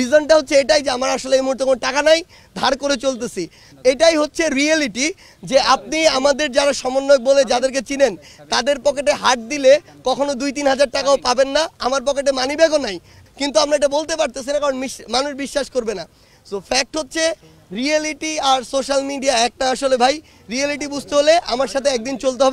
রিজনটা হচ্ছে এটাই যে আমার আসলে এই মুহূর্তে কোনো টাকা নাই ধার করে চলতেছি এটাই হচ্ছে রিয়েলিটি যে আপনি আমাদের যারা সমন্বয় বলে যাদেরকে চিনেন তাদের পকেটে হাট দিলে কখনো দুই তিন হাজার টাকাও পাবেন না আমার পকেটে মানি ব্যাগও নাই কিন্তু আমরা এটা বলতে পারতেছি না কারণ মানুষ বিশ্বাস করবে না সো ফ্যাক্ট হচ্ছে রিয়েলিটি আর সোশ্যাল মিডিয়া একটা আসলে ভাই রিয়েলিটি বুঝতে হলে আমার সাথে একদিন চলতে হবে